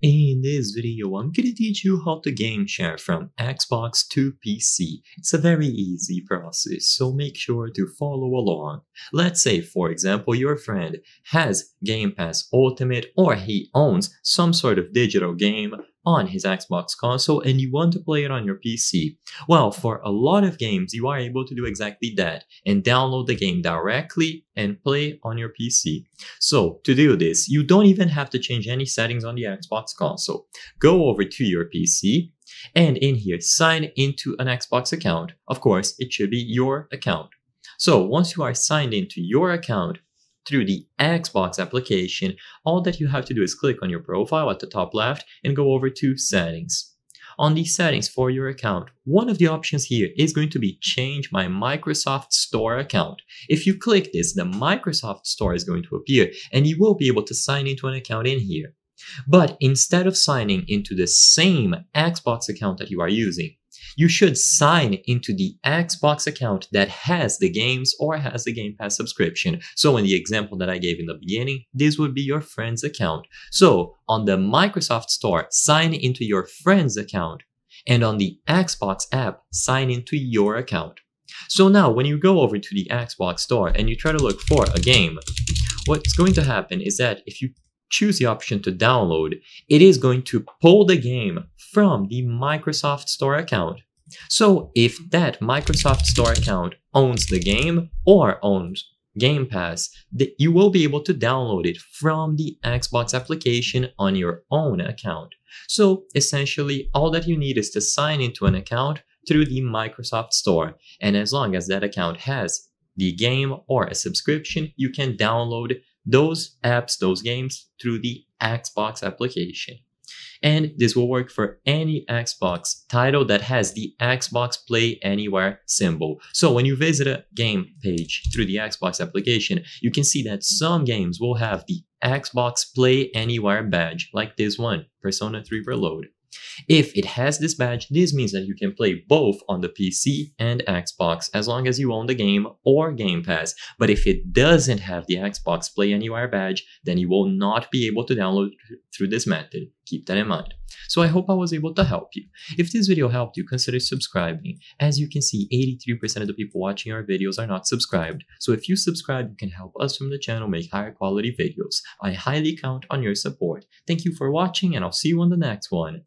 In this video, I'm gonna teach you how to game share from Xbox to PC. It's a very easy process, so make sure to follow along. Let's say, for example, your friend has Game Pass Ultimate or he owns some sort of digital game on his Xbox console and you want to play it on your PC. Well, for a lot of games, you are able to do exactly that and download the game directly and play on your PC. So to do this, you don't even have to change any settings on the Xbox console. Go over to your PC and in here, sign into an Xbox account. Of course, it should be your account. So once you are signed into your account, through the Xbox application, all that you have to do is click on your profile at the top left and go over to settings. On the settings for your account, one of the options here is going to be change my Microsoft Store account. If you click this, the Microsoft Store is going to appear and you will be able to sign into an account in here. But instead of signing into the same Xbox account that you are using, you should sign into the Xbox account that has the games or has the Game Pass subscription. So in the example that I gave in the beginning, this would be your friend's account. So on the Microsoft Store, sign into your friend's account. And on the Xbox app, sign into your account. So now when you go over to the Xbox Store and you try to look for a game, what's going to happen is that if you choose the option to download, it is going to pull the game from the Microsoft Store account so if that Microsoft Store account owns the game or owns Game Pass, that you will be able to download it from the Xbox application on your own account. So essentially, all that you need is to sign into an account through the Microsoft Store. And as long as that account has the game or a subscription, you can download those apps, those games through the Xbox application and this will work for any Xbox title that has the Xbox Play Anywhere symbol. So when you visit a game page through the Xbox application, you can see that some games will have the Xbox Play Anywhere badge, like this one, Persona 3 Reload. If it has this badge, this means that you can play both on the PC and Xbox as long as you own the game or Game Pass. But if it doesn't have the Xbox Play Anywhere badge, then you will not be able to download through this method. Keep that in mind. So I hope I was able to help you. If this video helped you, consider subscribing. As you can see, 83% of the people watching our videos are not subscribed. So if you subscribe, you can help us from the channel make higher quality videos. I highly count on your support. Thank you for watching and I'll see you on the next one.